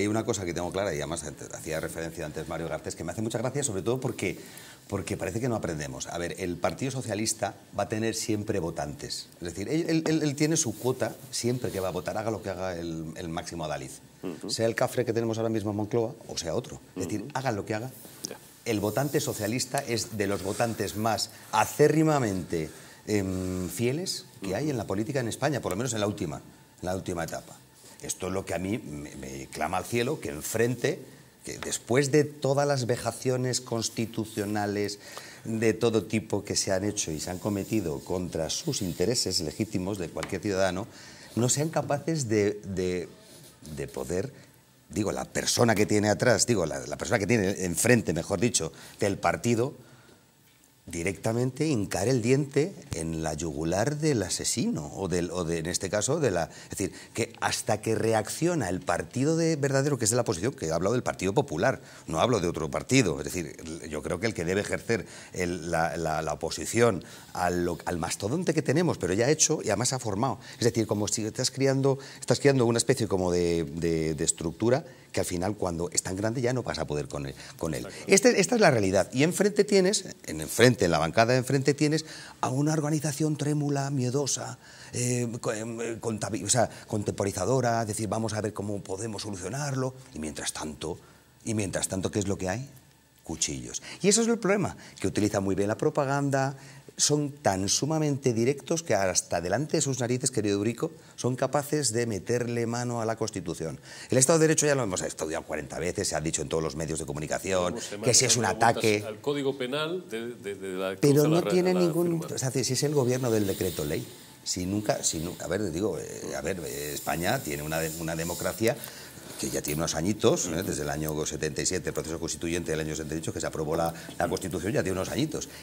Hay una cosa que tengo clara, y además hacía referencia antes Mario Garcés, que me hace mucha gracia, sobre todo porque, porque parece que no aprendemos. A ver, el Partido Socialista va a tener siempre votantes. Es decir, él, tiene su cuota siempre que va a votar, haga lo que haga el, máximo adaliz. Sea el cafre que tenemos ahora mismo en Moncloa o sea otro. Es decir, haga lo que haga. El votante socialista es de los votantes más acérrimamente em, fieles que hay en la política en España, por lo menos en la última, en la última etapa. Esto es lo que a mí me, clama al cielo, que enfrente, que después de todas las vejaciones constitucionales de todo tipo que se han hecho y se han cometido contra sus intereses legítimos de cualquier ciudadano, no sean capaces de, poder digo, la persona que tiene atrás, digo, la, la, persona que tiene enfrente, mejor dicho, del partido, directamente hincar el diente en la yugular del asesino, o, del, o de, en este caso de la... Es decir, que hasta que reacciona el partido de verdadero, que es de la oposición, que he hablado del Partido Popular, no hablo de otro partido, es decir, yo creo que el que debe ejercer la, la, oposición al, al, mastodonte que tenemos, pero ya ha hecho y además ha formado. Es decir, como si estás criando, estás creando una especie como de, de, estructura que al final cuando es tan grande ya no vas a poder con él. Con él. Este, esta es la realidad. Y enfrente tienes, en enfrente en la bancada de enfrente, tienes a una organización trémula, miedosa, eh, em, eh, contemporizadora, decir, vamos a ver cómo podemos solucionarlo. Y mientras tanto, y mientras tanto ¿qué es lo que hay? Cuchillos. Y eso es el problema, que utiliza muy bien la propaganda, son tan sumamente directos que hasta delante de sus narices, querido Eurico, son capaces de meterle mano a la Constitución. El Estado de Derecho ya lo hemos estudiado 40 veces, se ha dicho en todos los medios de comunicación, que si es un ataque... Al Código Penal Pero no tiene ningún... O si es el gobierno del decreto ley. Si nunca, si a ver, digo, eh, a ver, España tiene una, democracia que ya tiene unos añitos, ¿eh? desde el año 77, el proceso constituyente del año 78, que se aprobó la, la, Constitución, ya tiene unos añitos.